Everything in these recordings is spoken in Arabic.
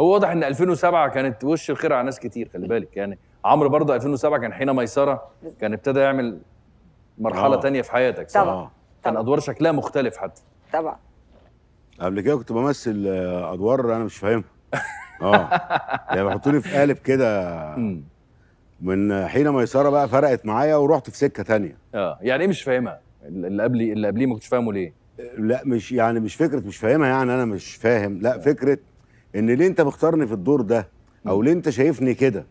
هو واضح ان 2007 كانت وش الخير على ناس كتير خلي بالك يعني عمرو برضه 2007 كان حين ميسره كان ابتدى يعمل مرحله آه. تانية في حياتك صح؟ طبعا كان ادوار شكلها مختلف حتى طبعا قبل كده كنت بمثل آه، ادوار انا مش فاهمها اه يعني بيحطوني في قالب كده من حين ميسره بقى فرقت معايا ورحت في سكه تانية اه يعني ايه مش فاهمها اللي قبلي اللي قبليه ما كنتش فاهمه ليه لا مش يعني مش فكره مش فاهمها يعني انا مش فاهم لا آه. فكره ان ليه انت مختارني في الدور ده او ليه انت شايفني كده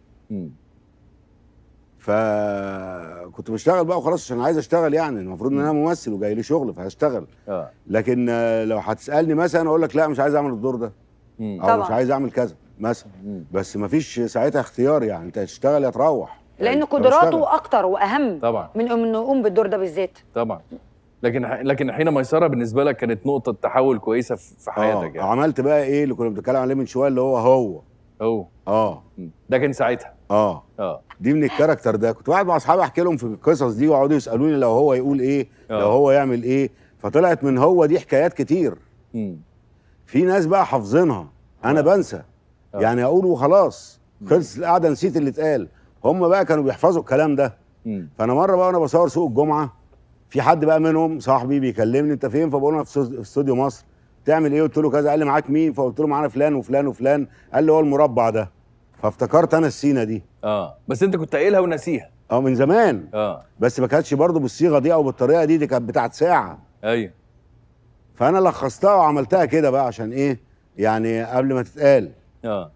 فكنت بشتغل بقى وخلاص عشان عايز اشتغل يعني المفروض ان انا ممثل وجاي لي شغل فهشتغل آه. لكن لو هتسالني مثلا اقول لك لا مش عايز اعمل الدور ده او مش عايز اعمل كذا مثلا بس مفيش ساعتها اختيار يعني انت هتشتغل يا تروح لان يعني قدراته اكتر واهم طبعا من انه يقوم بالدور ده بالذات طبعا لكن لكن حين ميسره بالنسبه لك كانت نقطه تحول كويسه في حياتك آه، يعني. عملت بقى ايه اللي كنا بنتكلم عليه من شويه اللي هو هو هو اه ده كان ساعتها اه اه دي من الكاركتر ده كنت واحد مع اصحابي احكي لهم في القصص دي ويقعدوا يسالوني لو هو يقول ايه أوه. لو هو يعمل ايه فطلعت من هو دي حكايات كتير م. في ناس بقى حافظينها انا آه. بنسى أوه. يعني اقول وخلاص خلص القعده نسيت اللي اتقال هم بقى كانوا بيحفظوا الكلام ده فانا مره بقى وانا بصور سوق الجمعه في حد بقى منهم صاحبي بيكلمني انت فين فبقول له في استوديو مصر تعمل ايه قلت له كذا قال لي معاك مين فقلت له معانا فلان وفلان وفلان قال لي هو المربع ده فافتكرت انا السينا دي اه بس انت كنت قايلها ونسيها اه من زمان اه بس ما كانتش برضه بالصيغه دي او بالطريقه دي دي كانت بتاعت ساعه ايوه فانا لخصتها وعملتها كده بقى عشان ايه يعني قبل ما تتقال اه